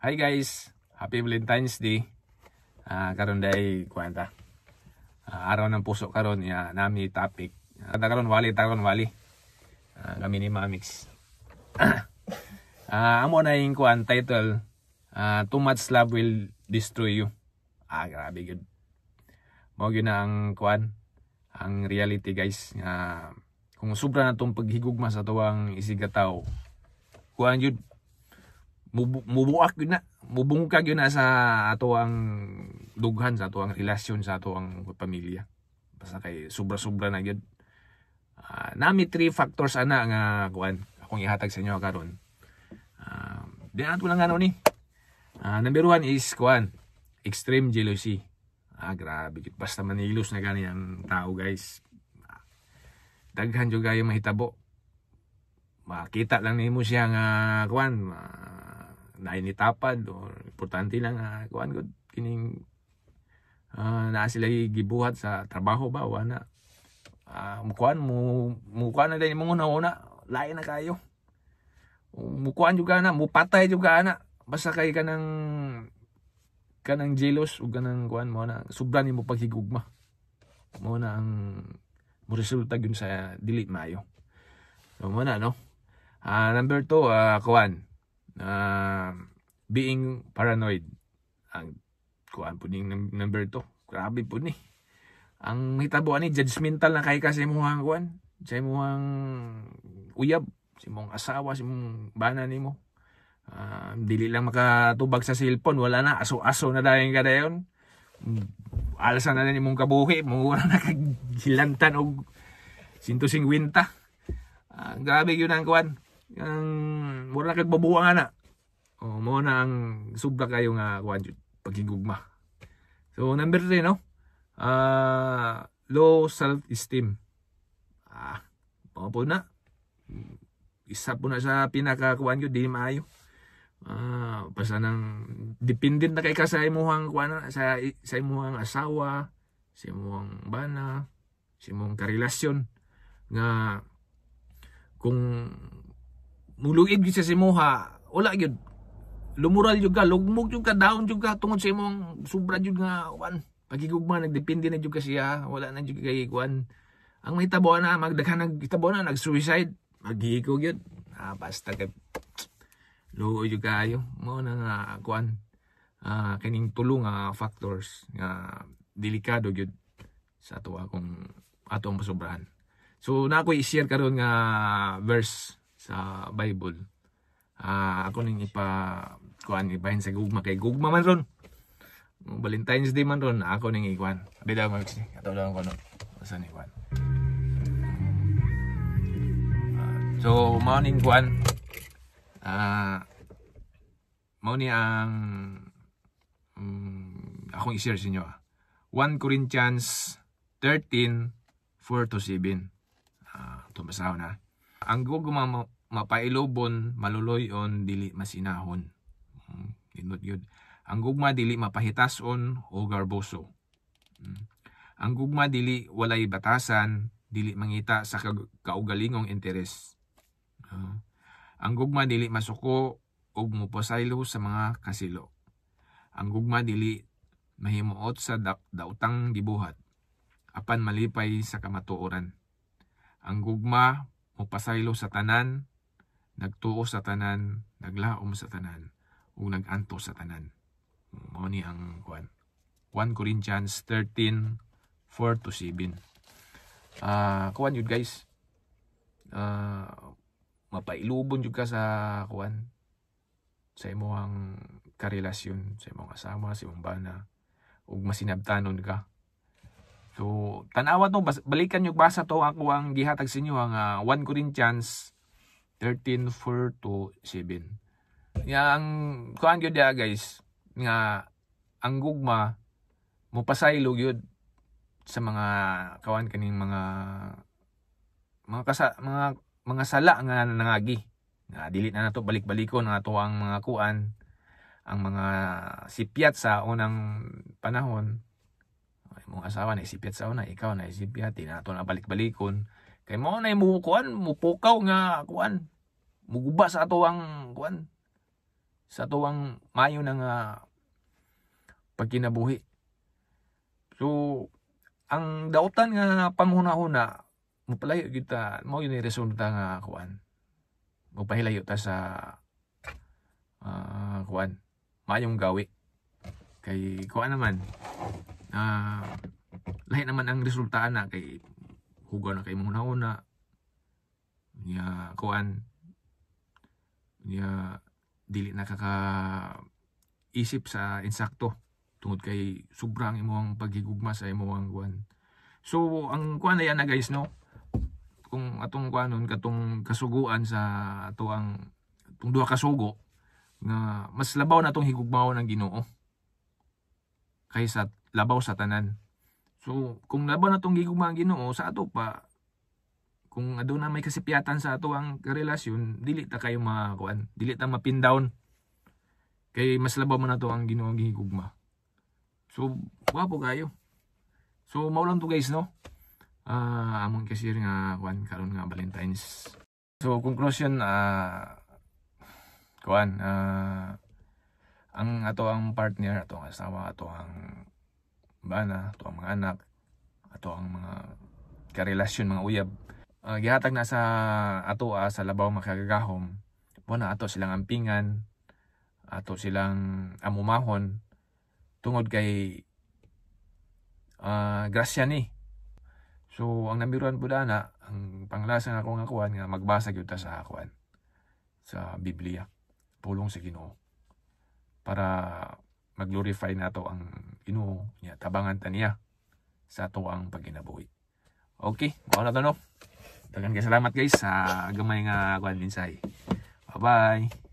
Hi guys! Happy Valentine's Day! Uh, karon day kwanta. Uh, ah, araw ng puso karon ya nami topic. Kada ah, karon wali karon wali. Uh, kami ni Mamix. uh, amo na yung kwan title uh, Too much love will destroy you. Ah grabe gud. Mao gyud na ang kwan ang reality guys nga uh, kung sobra na tong paghigugma sa tuwang isigataw kuan jud mubuak yun na mubungkag yun na sa ato ang dughan sa ato ang relasyon sa ato ang pamilya basta kay sobra-sobra na gyud uh, ah, nami three factors ana nga kuan akong ihatag sa inyo karon uh, di ato lang ano ni uh, number one is kuan extreme jealousy ah grabe gyud basta manilos na gani ang tao guys daghan jud kayo mahitabo makita lang nimo siya nga kuan uh, nainitapad o importante lang uh, ah, kuan gud kining uh, ah, naa sila gibuhat sa trabaho ba wa na uh, ah, mukuan mo mukuan na din mo una una lain na kayo mukuan juga na mupatay juga na basta kay kanang kanang jealous o kanang kuan mo na sobra nimo paghigugma mo na ang mo resulta gyud sa dili maayo so mo na no uh, number 2 uh, kuan uh, being paranoid ang kuan po ning number 2 grabe po ni ang hitabuan ni judgmental na kay kasi mo ang kuan sa imong uyab si mong asawa si mong bana nimo uh, ah, dili lang makatubag sa cellphone wala na aso-aso na dayon ka dayon alasan na din imong kabuhi mo na nakagilantan og winta uh, ah, grabe yun ang kuan ang wala na kagbabuwa nga na o oh, mo na ang subla kayo nga kuan pagigugma so number 3 no uh, low self esteem ah po na isa po na sa pinaka kuan di maayo ah uh, basta nang dependent na kay ka sa imong kuan sa sa imong asawa sa imong bana sa imong karelasyon nga kung nung luid gyud sa simuha wala gyud lumural jud ka lugmog jud ka down jud ka tungod sa imong sobra jud nga wan pagigugma nagdepende na jud ka siya wala na jud kay kwan ang mahitabo na magdaghan nag hitabo na nag suicide maghigo gyud ah, basta kay luo jud kayo mo na nga kwan ah, kining tulo nga ah, factors nga delikado gyud sa ato akong atong pasobrahan so na ako i-share karon nga verse sa Bible. Ah, ako ning ipa kuan ibahin sa gugma kay gugma man ron. Valentine's Day man ron ako ning ikuan. Abi daw mag eh, ato lang ko Sa ni kuan. Ah, so morning ning kuan ah mao ni ang um, akong i-share sa inyo. 1 ah. Corinthians 13 4 to 7. Ah, tumasaw na. Ah. Ang gugma mapailubon maluloyon, dili masinahon. Hmm, not yun. Ang gugma dili mapahitason o garboso. Hmm. Ang gugma dili walay batasan, dili mangita sa kaugalingong interes. Hmm. ang gugma dili masuko o mupasaylo sa mga kasilo. Ang gugma dili mahimuot sa da dautang gibuhat apan malipay sa kamatuoran. Ang gugma Mupasaylo sa tanan, nagtuo sa tanan, naglaom sa tanan, ug naganto sa tanan. Mao ni ang kuan. 1 Corinthians 13 4 to 7. Ah, uh, kuan yun guys. Ah, uh, mapailubon jud ka sa kwan. sa imong karelasyon, sa imong asama, sa imong bana ug masinabtanon ka So, tanawa to, bas, balikan nyo, basa to, ako ang gihatag sa inyo, ang uh, ah, 1 Corinthians 13, to 7. Nga, ang, kuhan yun ya, guys, nga, ang gugma, mupasaylo yun sa mga, kawan kaning mga, mga kasa, mga, mga sala nga nangagi. Nga, dilit na nato balik-balikon, nga to ang mga kuan, ang mga sipyat sa unang panahon, Mong asawa na isip sa una, ikaw na isip yati na balik-balikon. Kay mo na imukuan, mupukaw nga kuan. Muguba sa ato ang kuan. Sa tuwang mayo ng uh, pagkinabuhi. So, ang dautan nga panghuna-huna, mupalayo kita, mo yun yung resulta nga kuan. Mupahilayo ta sa uh, kuan, mayong gawi. Kay kuan naman, uh, lahi naman ang resulta na kay hugaw na kay muna una niya kuan niya dili nakaka isip sa insakto tungod kay sobrang imong pagigugma sa imong kuan so ang kuan na yan na guys no kung atong kuanon katong kasuguan sa tuang tung duha kasugo nga mas labaw na tong higugmaon ng Ginoo kaysa labaw sa tanan. So, kung labaw na itong gigugma ginoo, sa ato pa, kung aduna may kasipyatan sa ato ang relasyon, dili ta kayo makakuan, dili ta mapindown. Kay mas labaw mo na ato ang Ginoo gigugma. So, wapo kayo. So, maulang to guys, no? Ah, uh, among kasir nga kuan karon nga Valentine's. So, conclusion ah uh, kuan ah uh, ang ato ang partner, ato ang asawa, ato ang bana, ato ang mga anak, ato ang mga karelasyon mga uyab. Uh, gihatag na sa ato uh, sa labaw makagagahom. Muna ato silang ampingan, ato silang amumahon tungod kay uh, grasya ni. So ang namiruan po dana, ang panglasa nga akong akuan nga magbasa kita sa akuan sa Biblia. Pulong sa Ginoo para mag-glorify nato ang Ginoo niya tabangan ta niya sa tuang ang paginabuhi. Okay, mao na tano. Daghang salamat guys sa gamay nga kuan minsay. Bye-bye.